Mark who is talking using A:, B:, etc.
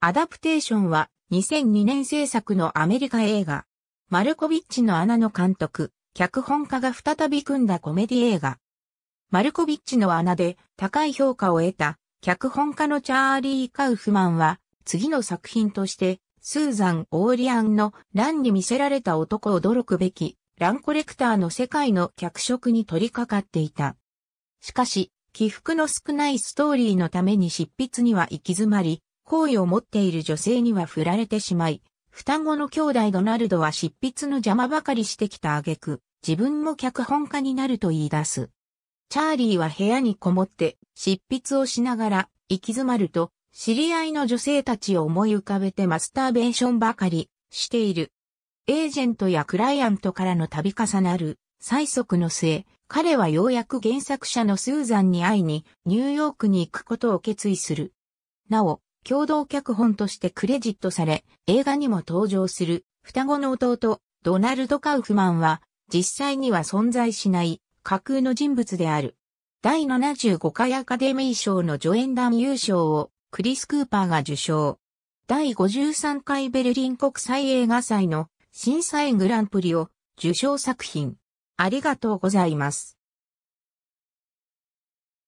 A: アダプテーションは2002年制作のアメリカ映画。
B: マルコビッチの穴の監督、脚本家が再び組んだコメディ映画。マルコビッチの穴で高い評価を得た脚本家のチャーリー・カウフマンは次の作品としてスーザン・オーリアンの乱に見せられた男を驚くべきランコレクターの世界の脚色に取り掛かっていた。しかし、起伏の少ないストーリーのために執筆には行き詰まり、好意を持っている女性には振られてしまい、双子の兄弟ドナルドは執筆の邪魔ばかりしてきた挙句、自分も脚本家になると言い出す。チャーリーは部屋にこもって執筆をしながら行き詰まると、知り合いの女性たちを思い浮かべてマスターベーションばかりしている。エージェントやクライアントからの度重なる催促の末、彼はようやく原作者のスーザンに会いにニューヨークに行くことを決意する。なお、共同脚本としてクレジットされ、映画にも登場する双子の弟、ドナルド・カウフマンは、実際には存在しない架空の人物である。第75回アカデミー賞の助演団優勝をクリス・クーパーが受賞。第53回ベルリン国際映画祭の審査員
A: グランプリを受賞作品。ありがとうございます。